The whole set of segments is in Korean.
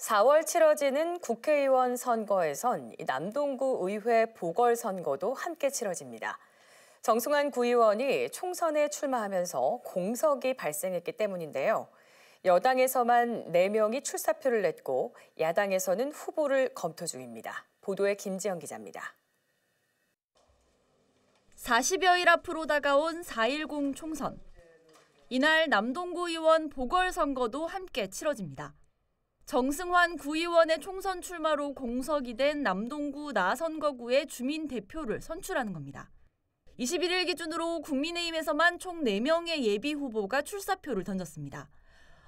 4월 치러지는 국회의원 선거에선 남동구 의회 보궐선거도 함께 치러집니다. 정승환 구의원이 총선에 출마하면서 공석이 발생했기 때문인데요. 여당에서만 4명이 출사표를 냈고 야당에서는 후보를 검토 중입니다. 보도에 김지영 기자입니다. 40여일 앞으로 다가온 4.10 총선. 이날 남동구 의원 보궐선거도 함께 치러집니다. 정승환 구의원의 총선 출마로 공석이 된 남동구 나선거구의 주민 대표를 선출하는 겁니다. 21일 기준으로 국민의힘에서만 총 4명의 예비 후보가 출사표를 던졌습니다.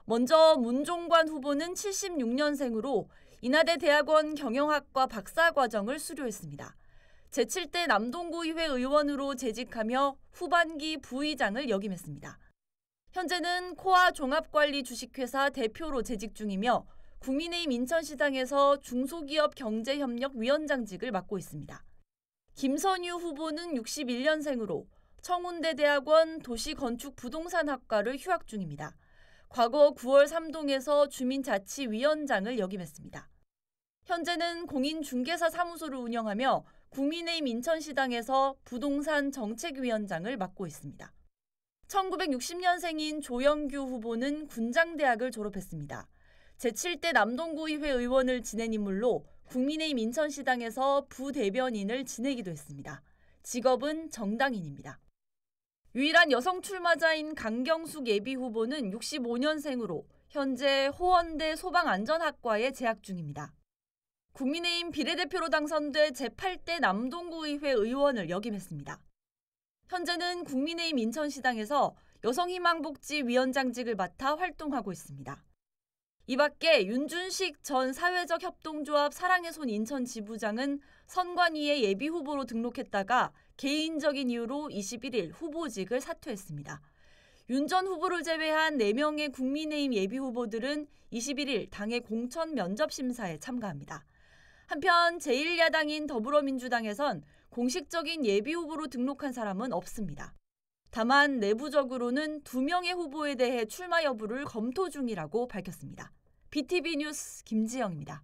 먼저 문종관 후보는 76년생으로 이나대 대학원 경영학과 박사과정을 수료했습니다. 제7대 남동구의회 의원으로 재직하며 후반기 부의장을 역임했습니다. 현재는 코아 종합관리 주식회사 대표로 재직 중이며 국민의힘 인천시당에서 중소기업 경제협력위원장직을 맡고 있습니다. 김선유 후보는 61년생으로 청운대 대학원 도시건축부동산학과를 휴학 중입니다. 과거 9월 3동에서 주민자치위원장을 역임했습니다. 현재는 공인중개사 사무소를 운영하며 국민의힘 인천시당에서 부동산 정책위원장을 맡고 있습니다. 1960년생인 조영규 후보는 군장대학을 졸업했습니다. 제7대 남동구의회 의원을 지낸 인물로 국민의힘 인천시당에서 부대변인을 지내기도 했습니다. 직업은 정당인입니다. 유일한 여성 출마자인 강경숙 예비 후보는 65년생으로 현재 호원대 소방안전학과에 재학 중입니다. 국민의힘 비례대표로 당선돼 제8대 남동구의회 의원을 역임했습니다. 현재는 국민의힘 인천시당에서 여성희망복지위원장직을 맡아 활동하고 있습니다. 이 밖에 윤준식 전 사회적 협동조합 사랑의 손 인천 지부장은 선관위의 예비 후보로 등록했다가 개인적인 이유로 21일 후보직을 사퇴했습니다. 윤 전 후보를 제외한 4명의 국민의힘 예비 후보들은 21일 당의 공천 면접 심사에 참가합니다. 한편 제1야당인 더불어민주당에선 공식적인 예비 후보로 등록한 사람은 없습니다. 다만 내부적으로는 두 명의 후보에 대해 출마 여부를 검토 중이라고 밝혔습니다. BTV 뉴스 김지영입니다.